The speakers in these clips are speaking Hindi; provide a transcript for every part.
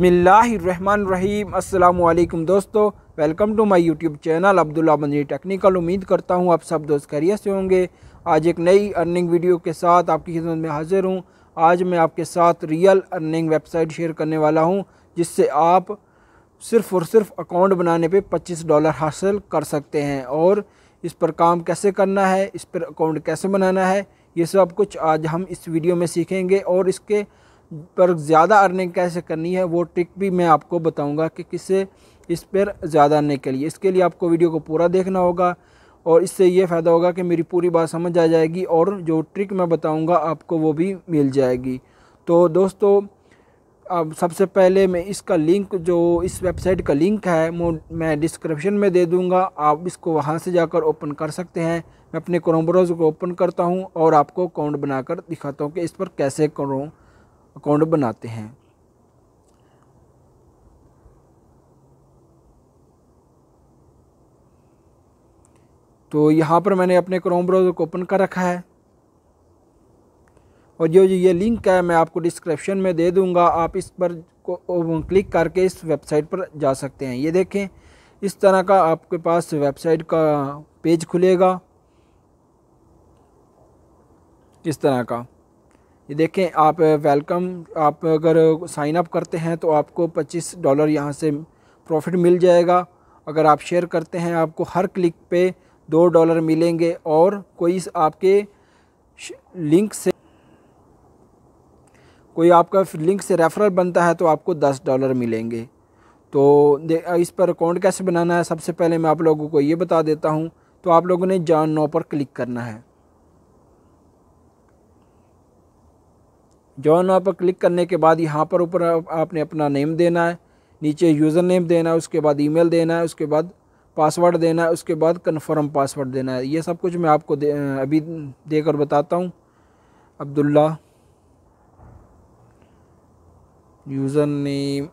बिसमीम अल्लाम दोस्तों welcome to my YouTube channel Abdullah Manjari technical उम्मीद करता हूं आप सब दोस्त खैरियत से होंगे आज एक नई अर्निंग वीडियो के साथ आपकी खिदमत में हाजिर हूं आज मैं आपके साथ रियल अर्निंग वेबसाइट शेयर करने वाला हूं जिससे आप सिर्फ़ और सिर्फ अकाउंट बनाने पर पच्चीस डॉलर हासिल कर सकते हैं और इस पर काम कैसे करना है इस पर अकाउंट कैसे बनाना है ये सब कुछ आज हम इस वीडियो में सीखेंगे और इसके पर ज़्यादा अर्निंग कैसे करनी है वो ट्रिक भी मैं आपको बताऊंगा कि किससे इस पर ज़्यादा अर्निंग के लिए इसके लिए आपको वीडियो को पूरा देखना होगा और इससे ये फ़ायदा होगा कि मेरी पूरी बात समझ आ जाएगी और जो ट्रिक मैं बताऊँगा आपको वो भी मिल जाएगी तो दोस्तों अब सबसे पहले मैं इसका लिंक जो इस वेबसाइट का लिंक है वो मैं डिस्क्रिप्शन में दे दूंगा आप इसको वहां से जाकर ओपन कर सकते हैं मैं अपने क्रोम ब्राउज़र को ओपन करता हूं और आपको अकाउंट बनाकर दिखाता हूं कि इस पर कैसे करूं अकाउंट बनाते हैं तो यहाँ पर मैंने अपने क्रोम ब्राउज़र को ओपन कर रखा है और जो ये लिंक है मैं आपको डिस्क्रिप्शन में दे दूँगा आप इस पर को क्लिक करके इस वेबसाइट पर जा सकते हैं ये देखें इस तरह का आपके पास वेबसाइट का पेज खुलेगा इस तरह का ये देखें आप वेलकम आप अगर साइन अप करते हैं तो आपको 25 डॉलर यहाँ से प्रॉफिट मिल जाएगा अगर आप शेयर करते हैं आपको हर क्लिक पे दो डॉलर मिलेंगे और कोई आपके लिंक से कोई आपका लिंक से रेफरल बनता है तो आपको दस डॉलर मिलेंगे तो इस पर अकाउंट कैसे बनाना है सबसे पहले मैं आप लोगों को ये बता देता हूँ तो आप लोगों ने जान नो पर क्लिक करना है जॉइन नाव पर क्लिक करने के बाद यहाँ पर ऊपर आपने अपना नेम देना है नीचे यूज़र नेम देना है उसके बाद ईमेल देना है उसके बाद पासवर्ड देना है उसके बाद कन्फर्म पासवर्ड देना है ये सब कुछ मैं आपको दे, अभी देकर बताता हूँ अब्दुल्ला यूज़र नेम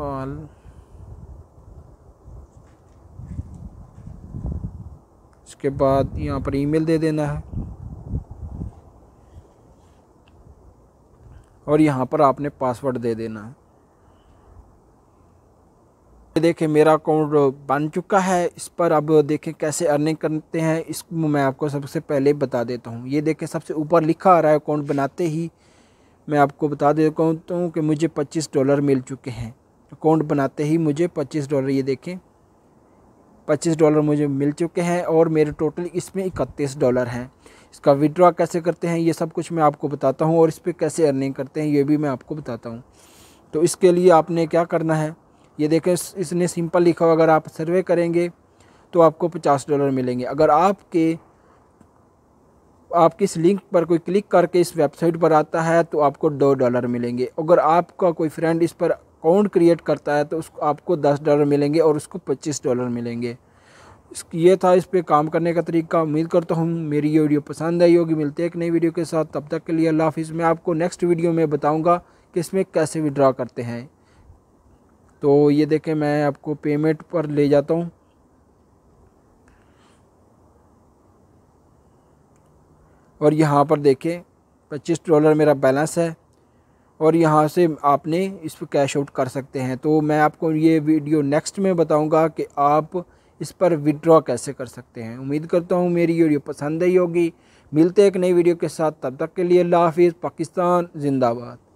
पाल उसके बाद यहाँ पर ईमेल दे देना है और यहाँ पर आपने पासवर्ड दे देना है देखें मेरा अकाउंट बन चुका है इस पर अब देखें कैसे अर्निंग करते हैं इसको मैं आपको सबसे पहले बता देता हूँ ये देखें सबसे ऊपर लिखा आ रहा है अकाउंट बनाते ही मैं आपको बता देता हूँ कि मुझे 25 डॉलर मिल चुके हैं अकाउंट बनाते ही मुझे 25 डॉलर ये देखें 25 डॉलर मुझे मिल चुके हैं और मेरे टोटल इसमें इकतीस डॉलर हैं इसका विड्रॉ कैसे करते हैं ये सब कुछ मैं आपको बताता हूँ और इस पर कैसे अर्निंग करते हैं ये भी मैं आपको बताता हूँ तो इसके लिए आपने क्या करना है ये देखें इसने सिंपल लिखा हुआ अगर आप सर्वे करेंगे तो आपको पचास डॉलर मिलेंगे अगर आपके आप किस लिंक पर कोई क्लिक करके इस वेबसाइट पर आता है तो आपको दो डॉलर मिलेंगे अगर आपका कोई फ्रेंड इस पर अकाउंट क्रिएट करता है तो उसको आपको दस डॉलर मिलेंगे और उसको पच्चीस डॉलर मिलेंगे ये था इस पे काम करने का तरीका उम्मीद करता हूँ मेरी ये वीडियो पसंद आई होगी मिलते हैं एक नई वीडियो के साथ तब तक के लिए अल्लाह हाफिज़ मैं आपको नेक्स्ट वीडियो में बताऊँगा कि इसमें कैसे विड्रा करते हैं तो ये देखें मैं आपको पेमेंट पर ले जाता हूँ और यहाँ पर देखें पच्चीस डॉलर मेरा बैलेंस है और यहाँ से आपने इस पर कैश आउट कर सकते हैं तो मैं आपको ये वीडियो नेक्स्ट में बताऊँगा कि आप इस पर विड्रॉ कैसे कर सकते हैं उम्मीद करता हूँ मेरी वीडियो पसंद आई होगी मिलते एक नई वीडियो के साथ तब तक के लिए अल्लाह हाफिज़ पाकिस्तान जिंदाबाद